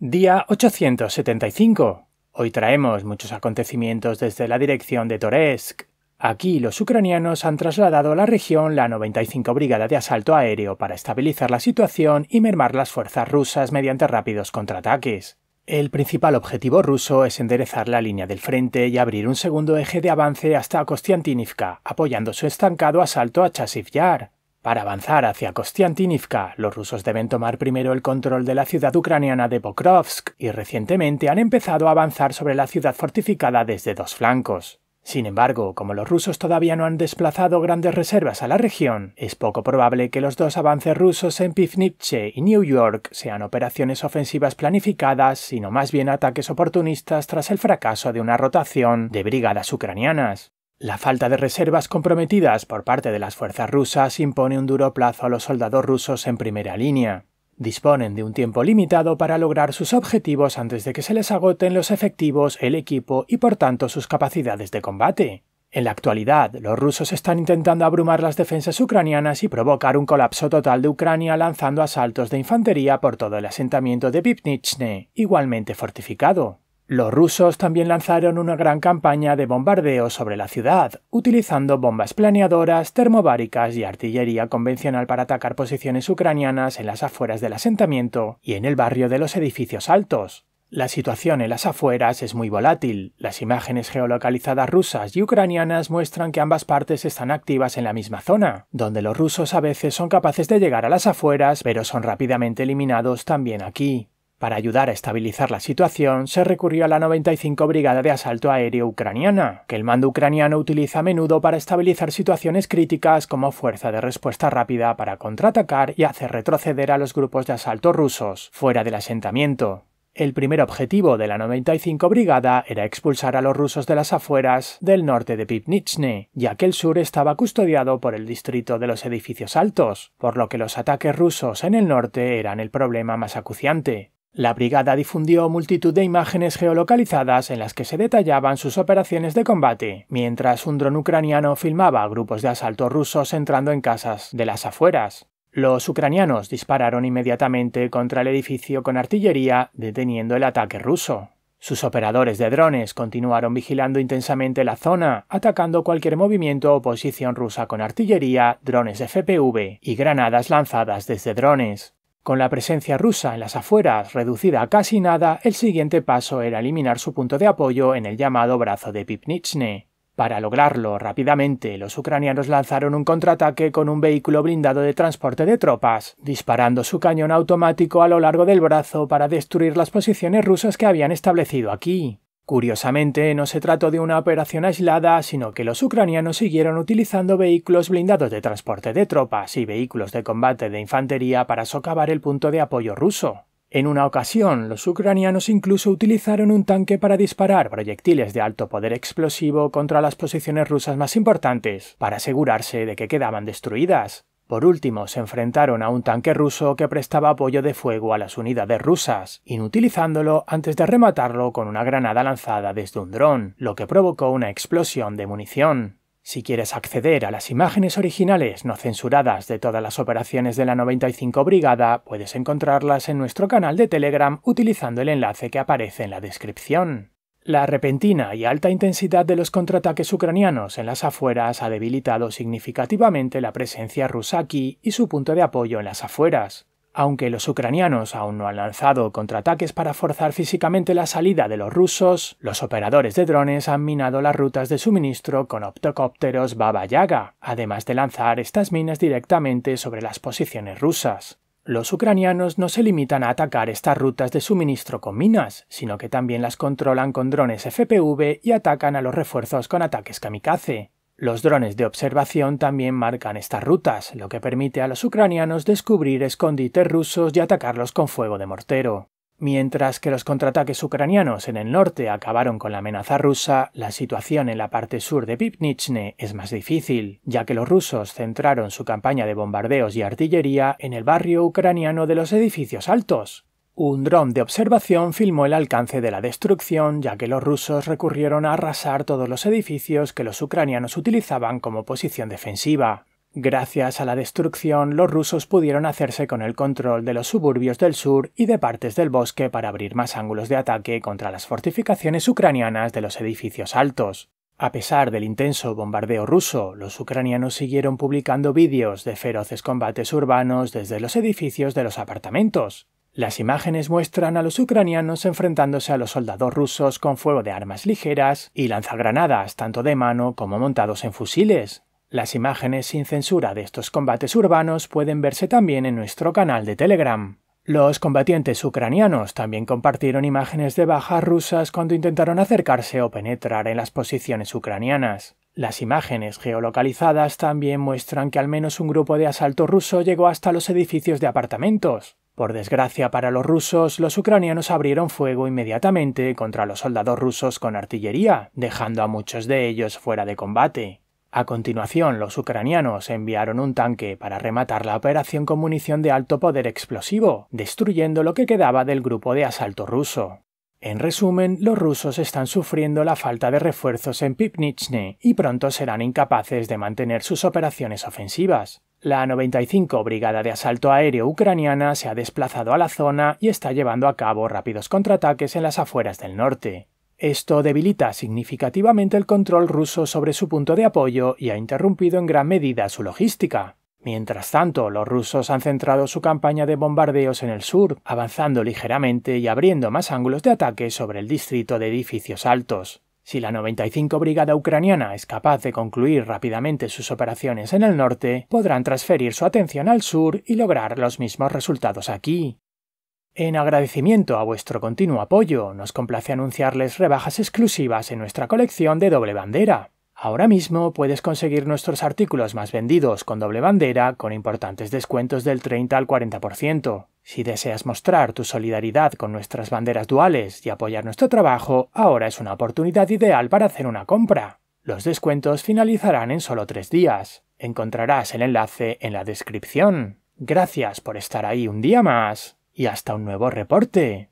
Día 875. Hoy traemos muchos acontecimientos desde la dirección de Toretsk. Aquí los ucranianos han trasladado a la región la 95 Brigada de Asalto Aéreo para estabilizar la situación y mermar las fuerzas rusas mediante rápidos contraataques. El principal objetivo ruso es enderezar la línea del frente y abrir un segundo eje de avance hasta Kostiantynivka, apoyando su estancado asalto a Chasiv Yar. Para avanzar hacia Kostiantinivka, los rusos deben tomar primero el control de la ciudad ucraniana de Pokrovsk y recientemente han empezado a avanzar sobre la ciudad fortificada desde dos flancos. Sin embargo, como los rusos todavía no han desplazado grandes reservas a la región, es poco probable que los dos avances rusos en Pivnitche y New York sean operaciones ofensivas planificadas, sino más bien ataques oportunistas tras el fracaso de una rotación de brigadas ucranianas. La falta de reservas comprometidas por parte de las fuerzas rusas impone un duro plazo a los soldados rusos en primera línea. Disponen de un tiempo limitado para lograr sus objetivos antes de que se les agoten los efectivos, el equipo y por tanto sus capacidades de combate. En la actualidad, los rusos están intentando abrumar las defensas ucranianas y provocar un colapso total de Ucrania lanzando asaltos de infantería por todo el asentamiento de Pipnichne, igualmente fortificado. Los rusos también lanzaron una gran campaña de bombardeo sobre la ciudad, utilizando bombas planeadoras, termobáricas y artillería convencional para atacar posiciones ucranianas en las afueras del asentamiento y en el barrio de los edificios altos. La situación en las afueras es muy volátil. Las imágenes geolocalizadas rusas y ucranianas muestran que ambas partes están activas en la misma zona, donde los rusos a veces son capaces de llegar a las afueras, pero son rápidamente eliminados también aquí. Para ayudar a estabilizar la situación, se recurrió a la 95 Brigada de Asalto Aéreo Ucraniana, que el mando ucraniano utiliza a menudo para estabilizar situaciones críticas como fuerza de respuesta rápida para contraatacar y hacer retroceder a los grupos de asalto rusos, fuera del asentamiento. El primer objetivo de la 95 Brigada era expulsar a los rusos de las afueras del norte de pipnichny ya que el sur estaba custodiado por el distrito de los edificios altos, por lo que los ataques rusos en el norte eran el problema más acuciante. La brigada difundió multitud de imágenes geolocalizadas en las que se detallaban sus operaciones de combate, mientras un dron ucraniano filmaba grupos de asalto rusos entrando en casas de las afueras. Los ucranianos dispararon inmediatamente contra el edificio con artillería, deteniendo el ataque ruso. Sus operadores de drones continuaron vigilando intensamente la zona, atacando cualquier movimiento o posición rusa con artillería, drones FPV y granadas lanzadas desde drones. Con la presencia rusa en las afueras reducida a casi nada, el siguiente paso era eliminar su punto de apoyo en el llamado brazo de Pipnichne. Para lograrlo rápidamente, los ucranianos lanzaron un contraataque con un vehículo blindado de transporte de tropas, disparando su cañón automático a lo largo del brazo para destruir las posiciones rusas que habían establecido aquí. Curiosamente, no se trató de una operación aislada, sino que los ucranianos siguieron utilizando vehículos blindados de transporte de tropas y vehículos de combate de infantería para socavar el punto de apoyo ruso. En una ocasión, los ucranianos incluso utilizaron un tanque para disparar proyectiles de alto poder explosivo contra las posiciones rusas más importantes, para asegurarse de que quedaban destruidas. Por último, se enfrentaron a un tanque ruso que prestaba apoyo de fuego a las unidades rusas, inutilizándolo antes de rematarlo con una granada lanzada desde un dron, lo que provocó una explosión de munición. Si quieres acceder a las imágenes originales no censuradas de todas las operaciones de la 95 Brigada, puedes encontrarlas en nuestro canal de Telegram utilizando el enlace que aparece en la descripción. La repentina y alta intensidad de los contraataques ucranianos en las afueras ha debilitado significativamente la presencia rusa aquí y su punto de apoyo en las afueras. Aunque los ucranianos aún no han lanzado contraataques para forzar físicamente la salida de los rusos, los operadores de drones han minado las rutas de suministro con optocópteros Baba Yaga, además de lanzar estas minas directamente sobre las posiciones rusas los ucranianos no se limitan a atacar estas rutas de suministro con minas, sino que también las controlan con drones FPV y atacan a los refuerzos con ataques kamikaze. Los drones de observación también marcan estas rutas, lo que permite a los ucranianos descubrir escondites rusos y atacarlos con fuego de mortero. Mientras que los contraataques ucranianos en el norte acabaron con la amenaza rusa, la situación en la parte sur de Pipnichne es más difícil, ya que los rusos centraron su campaña de bombardeos y artillería en el barrio ucraniano de los edificios altos. Un dron de observación filmó el alcance de la destrucción, ya que los rusos recurrieron a arrasar todos los edificios que los ucranianos utilizaban como posición defensiva. Gracias a la destrucción, los rusos pudieron hacerse con el control de los suburbios del sur y de partes del bosque para abrir más ángulos de ataque contra las fortificaciones ucranianas de los edificios altos. A pesar del intenso bombardeo ruso, los ucranianos siguieron publicando vídeos de feroces combates urbanos desde los edificios de los apartamentos. Las imágenes muestran a los ucranianos enfrentándose a los soldados rusos con fuego de armas ligeras y lanzagranadas, tanto de mano como montados en fusiles, las imágenes sin censura de estos combates urbanos pueden verse también en nuestro canal de Telegram. Los combatientes ucranianos también compartieron imágenes de bajas rusas cuando intentaron acercarse o penetrar en las posiciones ucranianas. Las imágenes geolocalizadas también muestran que al menos un grupo de asalto ruso llegó hasta los edificios de apartamentos. Por desgracia para los rusos, los ucranianos abrieron fuego inmediatamente contra los soldados rusos con artillería, dejando a muchos de ellos fuera de combate. A continuación, los ucranianos enviaron un tanque para rematar la operación con munición de alto poder explosivo, destruyendo lo que quedaba del grupo de asalto ruso. En resumen, los rusos están sufriendo la falta de refuerzos en Pipnichny y pronto serán incapaces de mantener sus operaciones ofensivas. La 95 Brigada de Asalto Aéreo Ucraniana se ha desplazado a la zona y está llevando a cabo rápidos contraataques en las afueras del norte. Esto debilita significativamente el control ruso sobre su punto de apoyo y ha interrumpido en gran medida su logística. Mientras tanto, los rusos han centrado su campaña de bombardeos en el sur, avanzando ligeramente y abriendo más ángulos de ataque sobre el distrito de edificios altos. Si la 95 Brigada Ucraniana es capaz de concluir rápidamente sus operaciones en el norte, podrán transferir su atención al sur y lograr los mismos resultados aquí. En agradecimiento a vuestro continuo apoyo, nos complace anunciarles rebajas exclusivas en nuestra colección de doble bandera. Ahora mismo puedes conseguir nuestros artículos más vendidos con doble bandera con importantes descuentos del 30 al 40%. Si deseas mostrar tu solidaridad con nuestras banderas duales y apoyar nuestro trabajo, ahora es una oportunidad ideal para hacer una compra. Los descuentos finalizarán en solo tres días. Encontrarás el enlace en la descripción. Gracias por estar ahí un día más y hasta un nuevo reporte.